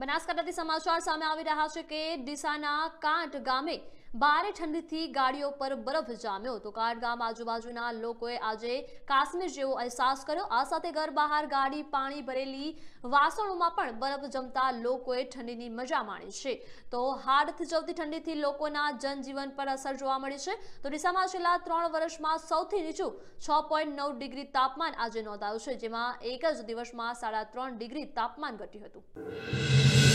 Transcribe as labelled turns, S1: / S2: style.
S1: બનાસકાંઠાથી સમાચાર સામે આવી રહ્યા છે કે ડીસાના કાંટ ગામે ભારે ઠંડીથી ગાડીઓ પર બરફ જામ્યો હતો કાટગામ આજુબાજુના લોકોએ આજે કાશ્મીર જેવો અહેસાસ કર્યો આ સાથે ઘર બહાર ગાડી પાણી ભરેલી વાસણોમાં પણ બરફ જમતા લોકોએ ઠંડીની મજા માણી છે તો હાડ થીજવતી ઠંડીથી લોકોના જનજીવન પર અસર જોવા મળી છે તો ડીસામાં છેલ્લા ત્રણ વર્ષમાં સૌથી નીચું છ પોઈન્ટ નવ ડિગ્રી તાપમાન આજે નોંધાયું છે જેમાં એક જ દિવસમાં સાડા ત્રણ ડિગ્રી તાપમાન ઘટ્યું હતું